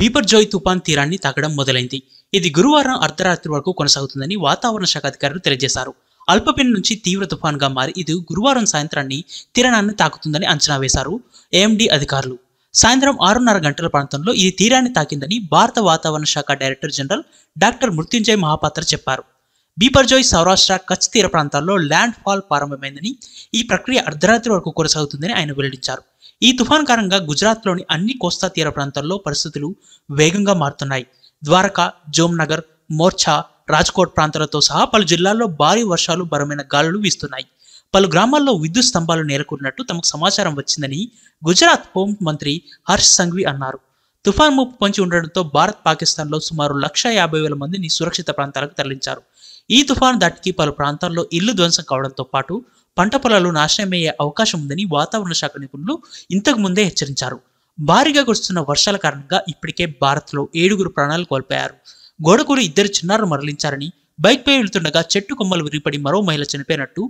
బీపర్జోయ్ తుపాన్ తీరాన్ని తాకడం మొదలైంది ఇది గురువారం అర్ధరాత్రి వరకు కొనసాగుతుందని వాతావరణ శాఖ అధికారులు తెలియజేశారు అల్పపీడనం నుంచి తీవ్ర తుఫాన్గా మారి ఇది గురువారం సాయంత్రాన్ని తీరాన్ని తాకుతుందని అంచనా వేశారు ఏఎండీ అధికారులు సాయంత్రం ఆరున్నర గంటల ప్రాంతంలో ఇది తీరాన్ని తాకిందని భారత వాతావరణ శాఖ director general doctor Mrutyunjay Mohapatra చెప్పారు బీపర్జోయ్ సౌరాష్ట్ర కచ్ తీర ప్రాంతాల్లో ల్యాండ్ ఫాల్ ప్రారంభమైందని ఈ ప్రక్రియ అర్ధరాత్రి వరకు కొనసాగుతుందని ఆయన వెల్లడించారు ఈ తుఫాన్ కారణంగా గుజరాత్లోని అన్ని కోస్తా తీర ప్రాంతాల్లో పరిస్థితులు వేగంగా మారుతున్నాయి ద్వారకా జోమ్నగర్ మోర్చా రాజ్కోట్ ప్రాంతాలతో సహా పలు జిల్లాల్లో భారీ వర్షాలు బలమైన గాలులు వీస్తున్నాయి పలు గ్రామాల్లో విద్యుత్ స్తంభాలు నేలకూరినట్టు తమకు సమాచారం వచ్చిందని గుజరాత్ హోం మంత్రి హర్ష్ సంఘ్వి అన్నారు తుఫాన్ ముప్పు పొంచి ఉండడంతో భారత్ పాకిస్తాన్లో సుమారు లక్ష యాభై వేల మందిని సురక్షిత ప్రాంతాలకు తరలించారు ఈ తుఫాను దాటికి పలు ప్రాంతాల్లో ఇల్లు ధ్వంసం కావడంతో పాటు పంట పొలాలు నాశనమయ్యే అవకాశం ఉందని వాతావరణ శాఖ నిపుణులు ఇంతకు ముందే హెచ్చరించారు భారీగా కురుస్తున్న వర్షాల కారణంగా ఇప్పటికే భారత్లో ఏడుగురు ప్రాణాలు కోల్పోయారు గోడకూరి ఇద్దరు చిన్నారులు మరలించారని బైక్పై వెళ్తుండగా చెట్టు కొమ్మలు విరిగిపడి మరో మహిళ చనిపోయినట్టు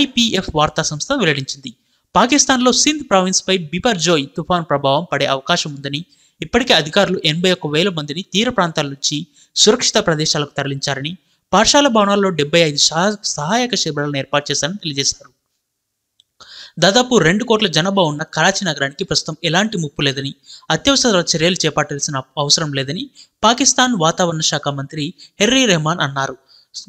ఐపీఎఫ్ వార్తా సంస్థ వెల్లడించింది పాకిస్తాన్లో సింధ్ ప్రావిన్స్పై బిపర్జోయ్ తుఫాన్ ప్రభావం పడే అవకాశం ఉందని ఇప్పటికే అధికారులు ఎనభై ఒక్క వేల మందిని తీర ప్రాంతాల నుంచి సురక్షిత ప్రదేశాలకు తరలించారని పాఠశాల భవనాల్లో డెబ్బై ఐదు సహాయక శిబిరాలను ఏర్పాటు చేశారని తెలియజేశారు దాదాపు రెండు కోట్ల జనాభా ఉన్న కరాచీ నగరానికి ప్రస్తుతం ఎలాంటి ముప్పు లేదని అత్యవసర చర్యలు చేపట్టాల్సిన అవసరం లేదని పాకిస్తాన్ వాతావరణ శాఖ మంత్రి హెర్రీ రెహమాన్ అన్నారు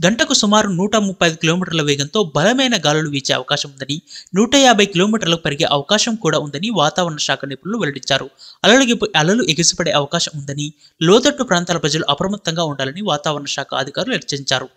గంటకు సుమారు నూట ముప్పై ఐదు కిలోమీటర్ల వేగంతో బలమైన గాలులు వీచే అవకాశం ఉందని నూట యాభై కిలోమీటర్లకు పెరిగే అవకాశం కూడా ఉందని వాతావరణ శాఖ నిపుణులు వెల్లడించారు అలలు అలలు ఎగిసిపడే అవకాశం ఉందని లోతట్టు ప్రాంతాల ప్రజలు అప్రమత్తంగా ఉండాలని వాతావరణ శాఖ అధికారులు హెచ్చరించారు